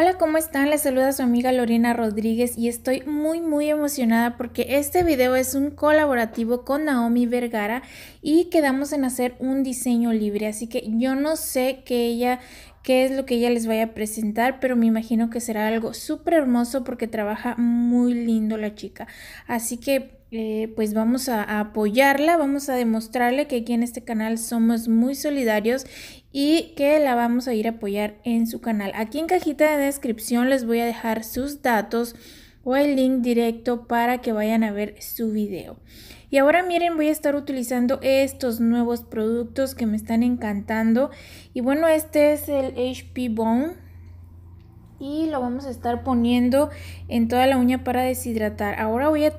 Hola, ¿cómo están? Les saluda su amiga Lorena Rodríguez y estoy muy muy emocionada porque este video es un colaborativo con Naomi Vergara y quedamos en hacer un diseño libre, así que yo no sé que ella qué es lo que ella les vaya a presentar, pero me imagino que será algo súper hermoso porque trabaja muy lindo la chica. Así que eh, pues vamos a, a, apoyarla, vamos a demostrarle que aquí en este canal somos muy solidarios y que la vamos a ir a apoyar en su canal. Aquí en cajita de descripción les voy a dejar sus datos o el link directo para que vayan a ver su video. Y ahora miren, voy a estar utilizando estos nuevos productos que me están encantando. Y bueno, este es el HP Bone. Y lo vamos a estar poniendo en toda la uña para deshidratar. Ahora voy a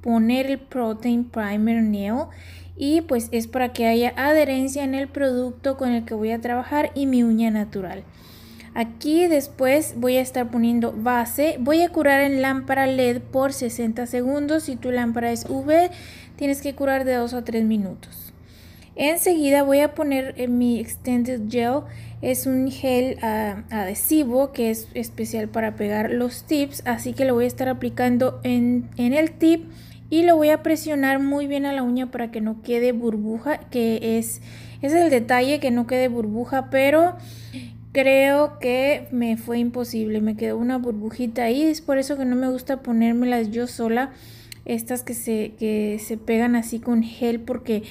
poner el Protein Primer Neo Y pues es para que haya adherencia en el producto con el que voy a trabajar y mi uña natural. Aquí después voy a estar poniendo base. Voy a curar en lámpara LED por 60 segundos. Si tu lámpara es UV, tienes que curar de 2 a 3 minutos. Enseguida voy a poner eh, mi Extended Gel. Es un gel ah, adhesivo que es especial para pegar los tips. Así que lo voy a estar aplicando en, en el tip y lo voy a presionar muy bien a la uña para que no quede burbuja, que es, es el detalle, que no quede burbuja, pero creo que me fue imposible, me quedó una burbujita ahí, es por eso que no me gusta ponérmelas yo sola, estas que se, que se pegan así con gel porque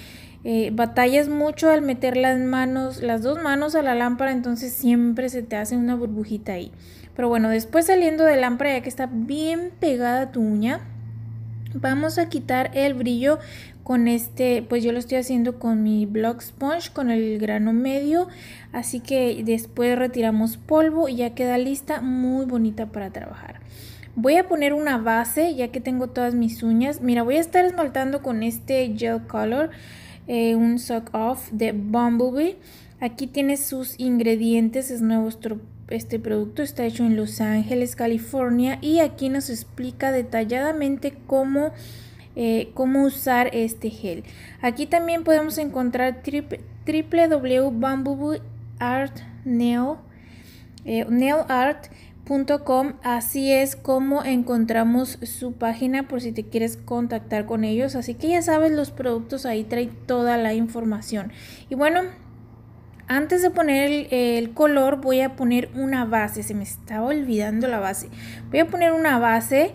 eh, batallas mucho al meter las manos, las dos manos a la lámpara, entonces siempre se te hace una burbujita ahí. Pero bueno, después saliendo de lámpara ya que está bien pegada tu uña, vamos a quitar el brillo con este, pues yo lo estoy haciendo con mi block sponge, con el grano medio, así que después retiramos polvo y ya queda lista, muy bonita para trabajar. Voy a poner una base ya que tengo todas mis uñas. Mira, voy a estar esmaltando con este gel color, eh, un sock off de Bumblebee. Aquí tiene sus ingredientes, es nuevo este producto, está hecho en Los Ángeles, California y aquí nos explica detalladamente cómo eh, cómo usar este gel. Aquí también podemos encontrar neo eh, neoart.com así es como encontramos su página por si te quieres contactar con ellos así que ya sabes los productos ahí trae toda la información y bueno antes de poner el, el, color voy a poner una base. Se me estaba olvidando la base. Voy a poner una base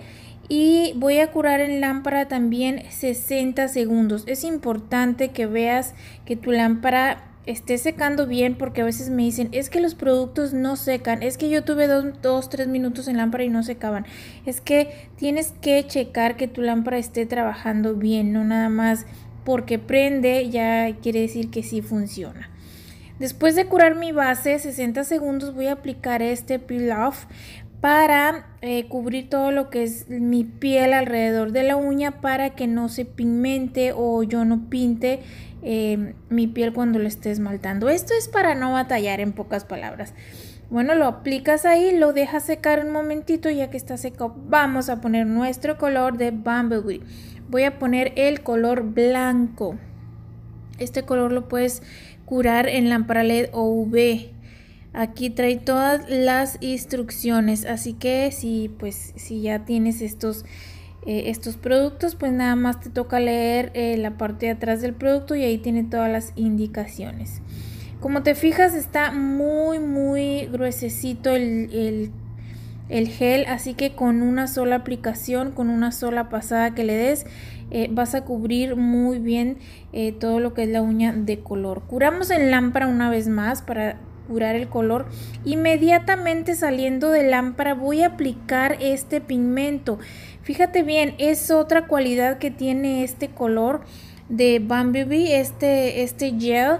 y voy a curar en lámpara también 60 segundos. Es importante que veas que tu lámpara esté secando bien porque a veces me dicen es que los productos no secan, es que yo tuve 2, 3 minutos en lámpara y no secaban. Es que tienes que checar que tu lámpara esté trabajando bien, no nada más porque prende ya quiere decir que sí funciona. Después de curar mi base 60 segundos voy a aplicar este peel off para eh, cubrir todo lo que es mi piel alrededor de la uña para que no se pigmente o yo no pinte eh, mi piel cuando lo esté esmaltando. Esto es para no batallar en pocas palabras. Bueno, lo aplicas ahí, lo dejas secar un momentito ya que está seco. Vamos a poner nuestro color de Bumblebee. Voy a poner el color blanco. Este color lo puedes curar en lámpara LED o UV. Aquí trae todas las instrucciones, así que si pues si ya tienes estos eh, estos productos, pues nada más te toca leer eh, la parte de atrás del producto y ahí tiene todas las indicaciones. Como te fijas está muy muy gruesecito el, gel, así que con una sola aplicación, con una sola pasada que le des, eh, vas a cubrir muy bien todo lo que es la uña de color. Curamos en lámpara una vez más para curar el color. Inmediatamente saliendo de lámpara voy a aplicar este pigmento. Fíjate bien, es otra cualidad que tiene este color de Bumblebee, este, este gel,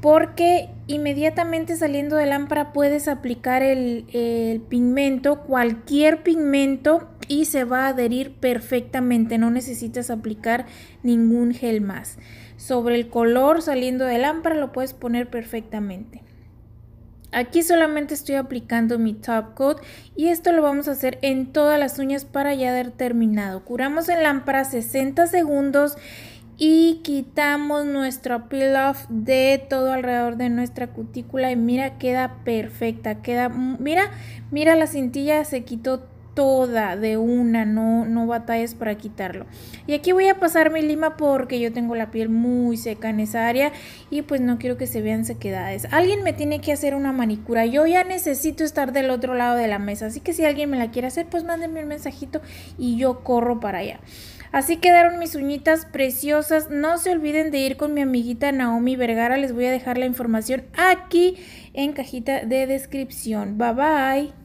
porque inmediatamente saliendo de lámpara puedes aplicar el pigmento, cualquier pigmento y se va a adherir perfectamente, no necesitas aplicar ningún gel más. Sobre el color saliendo de lámpara lo puedes poner perfectamente. Aquí solamente estoy aplicando mi top coat y esto lo vamos a hacer en todas las uñas para ya dar terminado. Curamos en lámpara 60 segundos y quitamos nuestro peel off de todo alrededor de nuestra cutícula y mira queda perfecta queda mira mira la cintilla se quitó toda de una, no, no batalles para quitarlo. Y aquí voy a pasar mi lima porque yo tengo la piel muy seca en esa área y pues no quiero que se vean sequedades. Alguien me tiene que hacer una manicura, yo ya necesito estar del otro lado de la mesa, así que si alguien me la quiere hacer pues mándenme un mensajito y yo corro para allá. Así quedaron mis uñitas preciosas. No se olviden de ir con mi amiguita Naomi Vergara. Les voy a dejar la información aquí en cajita de descripción. Bye bye.